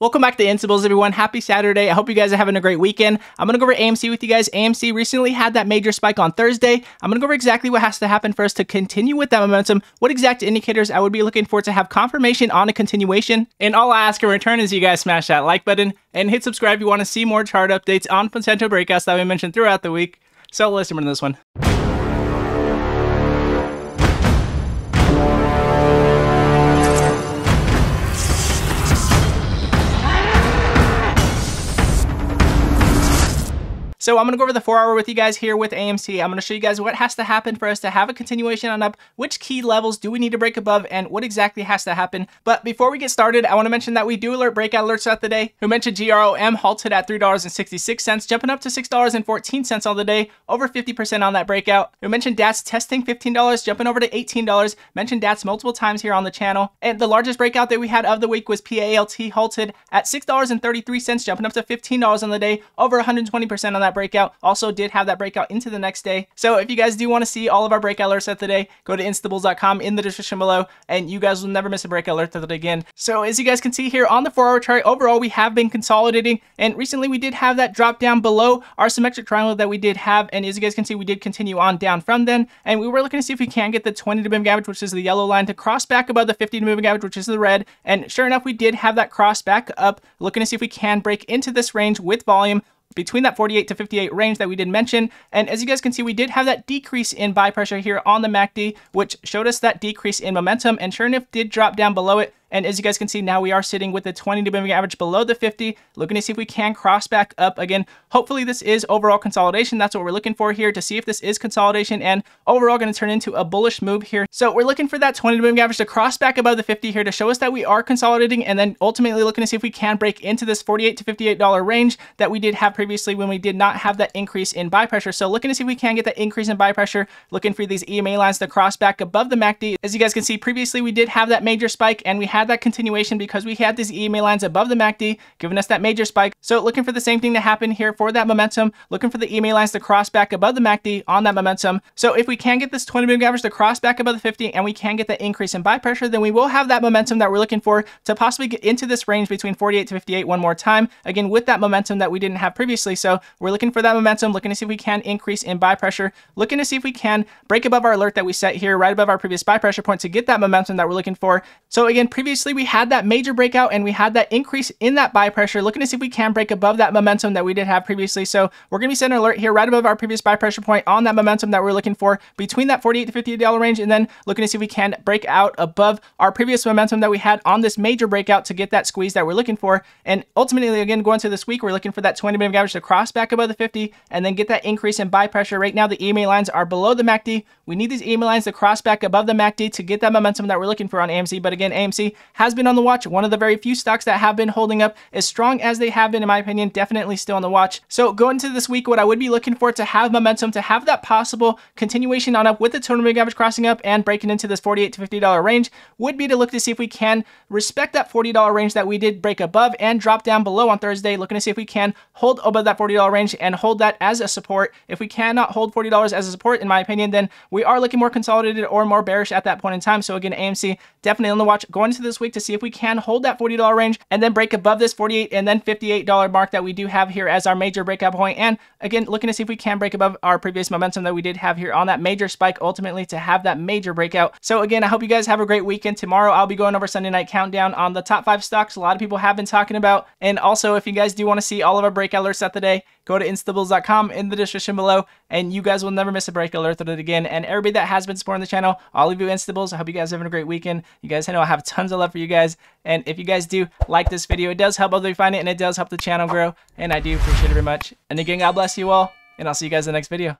Welcome back to Incibles, everyone. Happy Saturday. I hope you guys are having a great weekend. I'm going to go over AMC with you guys. AMC recently had that major spike on Thursday. I'm going to go over exactly what has to happen for us to continue with that momentum, what exact indicators I would be looking for to have confirmation on a continuation. And all I ask in return is you guys smash that like button and hit subscribe if you want to see more chart updates on potential breakouts that we mentioned throughout the week. So let's get into this one. So I'm gonna go over the four hour with you guys here with AMC. I'm gonna show you guys what has to happen for us to have a continuation on up, which key levels do we need to break above, and what exactly has to happen. But before we get started, I wanna mention that we do alert breakout alerts throughout the day. Who mentioned GROM halted at $3.66, jumping up to $6.14 on the day, over 50% on that breakout. We mentioned DATS testing $15, jumping over to $18. Mentioned DATS multiple times here on the channel. And the largest breakout that we had of the week was PALT halted at $6.33, jumping up to $15 on the day, over 120% on that breakout. Also did have that breakout into the next day. So if you guys do want to see all of our breakout alerts of the day, go to instables.com in the description below and you guys will never miss a breakout alert of the day again. So as you guys can see here on the four hour chart, overall, we have been consolidating and recently we did have that drop down below our symmetric triangle that we did have. And as you guys can see, we did continue on down from then. And we were looking to see if we can get the 20 to moving average, which is the yellow line to cross back above the 50 to moving average, which is the red. And sure enough, we did have that cross back up looking to see if we can break into this range with volume between that 48 to 58 range that we did mention. And as you guys can see, we did have that decrease in buy pressure here on the MACD, which showed us that decrease in momentum and sure enough did drop down below it and as you guys can see, now we are sitting with the 20 day moving average below the 50, looking to see if we can cross back up again. Hopefully this is overall consolidation. That's what we're looking for here to see if this is consolidation and overall going to turn into a bullish move here. So we're looking for that 20 day moving average to cross back above the 50 here to show us that we are consolidating and then ultimately looking to see if we can break into this 48 to $58 range that we did have previously when we did not have that increase in buy pressure. So looking to see if we can get that increase in buy pressure, looking for these EMA lines to cross back above the MACD. As you guys can see, previously we did have that major spike and we had had that continuation because we had these EMA lines above the MACD, giving us that major spike. So looking for the same thing to happen here for that momentum, looking for the EMA lines to cross back above the MACD on that momentum. So if we can get this 20 moving average to cross back above the 50 and we can get that increase in buy pressure, then we will have that momentum that we're looking for to possibly get into this range between 48 to 58 one more time. Again, with that momentum that we didn't have previously. So we're looking for that momentum, looking to see if we can increase in buy pressure, looking to see if we can break above our alert that we set here, right above our previous buy pressure point to get that momentum that we're looking for. So again, previous previously we had that major breakout and we had that increase in that buy pressure, looking to see if we can break above that momentum that we did have previously. So we're going to be setting an alert here right above our previous buy pressure point on that momentum that we're looking for between that 48 to 50 dollar range and then looking to see if we can break out above our previous momentum that we had on this major breakout to get that squeeze that we're looking for. And ultimately, again, going to this week, we're looking for that 20 minute average to cross back above the 50 and then get that increase in buy pressure. Right now, the EMA lines are below the MACD. We need these EMA lines to cross back above the MACD to get that momentum that we're looking for on AMC. But again, AMC has been on the watch. One of the very few stocks that have been holding up as strong as they have been, in my opinion, definitely still on the watch. So going into this week, what I would be looking for to have momentum, to have that possible continuation on up with the total moving average crossing up and breaking into this 48 to $50 range would be to look to see if we can respect that $40 range that we did break above and drop down below on Thursday, looking to see if we can hold above that $40 range and hold that as a support. If we cannot hold $40 as a support, in my opinion, then we are looking more consolidated or more bearish at that point in time. So again, AMC definitely on the watch going into the this week to see if we can hold that $40 range and then break above this 48 and then $58 mark that we do have here as our major breakout point. And again, looking to see if we can break above our previous momentum that we did have here on that major spike ultimately to have that major breakout. So again, I hope you guys have a great weekend. Tomorrow, I'll be going over Sunday night countdown on the top five stocks a lot of people have been talking about. And also, if you guys do want to see all of our breakout alerts at the day, go to instables.com in the description below, and you guys will never miss a break alert on it again. And everybody that has been supporting the channel, all of you instables, I hope you guys are having a great weekend. You guys I know I have tons of love for you guys, and if you guys do like this video, it does help others find it, and it does help the channel grow, and I do appreciate it very much. And again, God bless you all, and I'll see you guys in the next video.